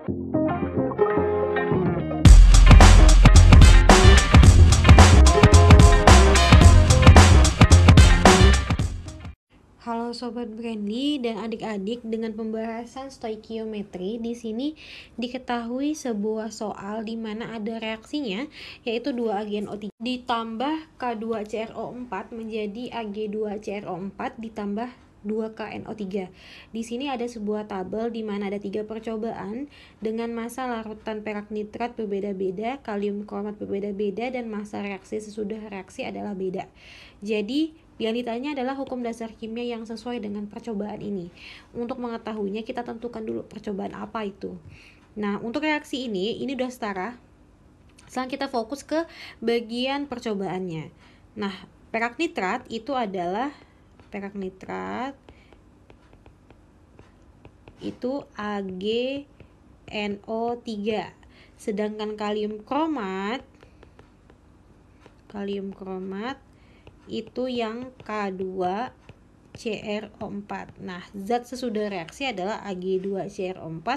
Halo sobat Brandy dan adik-adik, dengan pembahasan stoikiometri di sini diketahui sebuah soal di mana ada reaksinya yaitu dua agen O3 ditambah K2CRO4 menjadi Ag2CRO4 ditambah 2KNO3. Di sini ada sebuah tabel di mana ada tiga percobaan dengan masa larutan perak nitrat berbeda-beda, kalium kromat berbeda-beda, dan masa reaksi sesudah reaksi adalah beda. Jadi, yang ditanya adalah hukum dasar kimia yang sesuai dengan percobaan ini. Untuk mengetahuinya, kita tentukan dulu percobaan apa itu. Nah, untuk reaksi ini, ini sudah setara. Sekarang kita fokus ke bagian percobaannya. Nah, perak nitrat itu adalah perak nitrat itu AgNO3. Sedangkan kalium kromat kalium kromat itu yang K2CrO4. Nah, zat sesudah reaksi adalah Ag2CrO4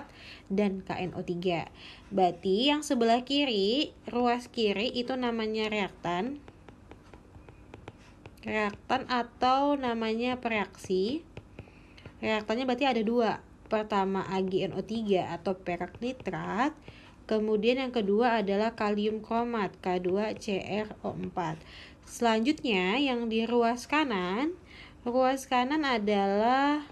dan KNO3. Berarti yang sebelah kiri, ruas kiri itu namanya reaktan, reaktan atau namanya pereaksi. Reaktannya berarti ada dua. Pertama AgNO3 atau perak nitrat, kemudian yang kedua adalah kalium kromat K2CrO4. Selanjutnya yang di ruas kanan, ruas kanan adalah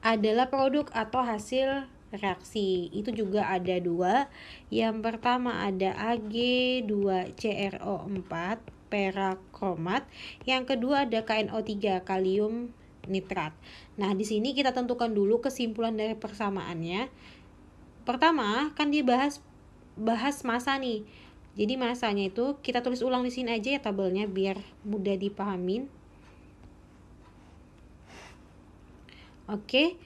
adalah produk atau hasil reaksi. Itu juga ada dua. Yang pertama ada Ag2CrO4 perakromat. Yang kedua ada KNO3 kalium nitrat. Nah, di sini kita tentukan dulu kesimpulan dari persamaannya. Pertama, kan dia bahas bahas masa nih. Jadi masanya itu kita tulis ulang di sini aja ya tabelnya biar mudah dipahamin. Oke.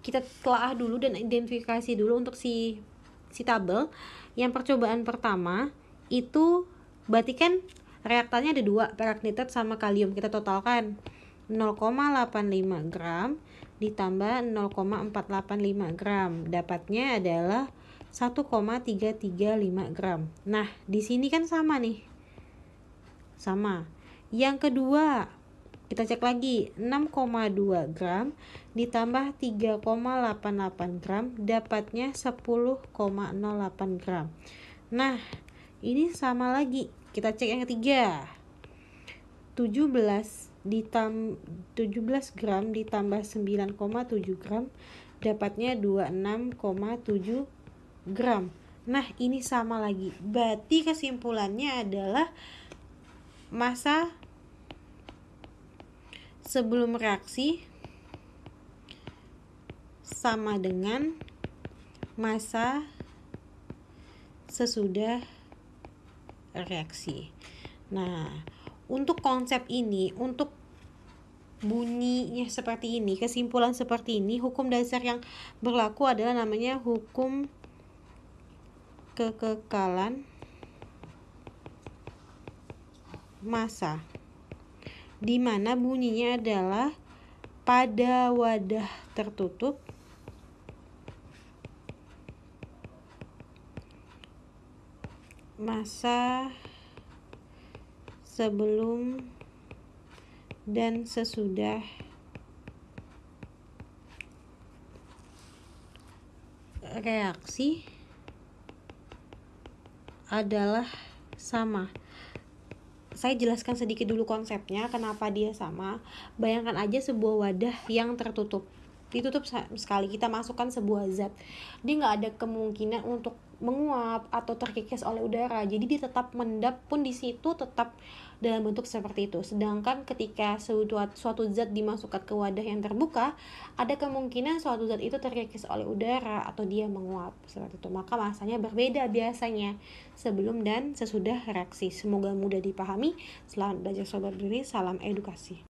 Kita telaah dulu dan identifikasi dulu untuk si si tabel. Yang percobaan pertama itu berarti kan reaktannya ada dua peraknitat sama kalium kita totalkan 0,85 gram ditambah 0,485 gram dapatnya adalah 1,335 gram nah di sini kan sama nih sama yang kedua kita cek lagi 6,2 gram ditambah 3,88 gram dapatnya 10,08 gram nah ini sama lagi kita cek yang ketiga 17 ditam 17 gram ditambah 9,7 gram dapatnya 26,7 gram nah ini sama lagi berarti kesimpulannya adalah masa sebelum reaksi sama dengan masa sesudah reaksi. Nah, untuk konsep ini, untuk bunyinya seperti ini, kesimpulan seperti ini, hukum dasar yang berlaku adalah namanya hukum kekekalan masa. Di mana bunyinya adalah pada wadah tertutup masa sebelum dan sesudah reaksi adalah sama. Saya jelaskan sedikit dulu konsepnya, kenapa dia sama. Bayangkan aja sebuah wadah yang tertutup ditutup sekali kita masukkan sebuah zat dia nggak ada kemungkinan untuk menguap atau terkikis oleh udara jadi dia tetap mendap pun di situ tetap dalam bentuk seperti itu sedangkan ketika suatu, suatu zat dimasukkan ke wadah yang terbuka ada kemungkinan suatu zat itu terkikis oleh udara atau dia menguap seperti itu maka masanya berbeda biasanya sebelum dan sesudah reaksi semoga mudah dipahami selamat belajar sobat berdiri salam edukasi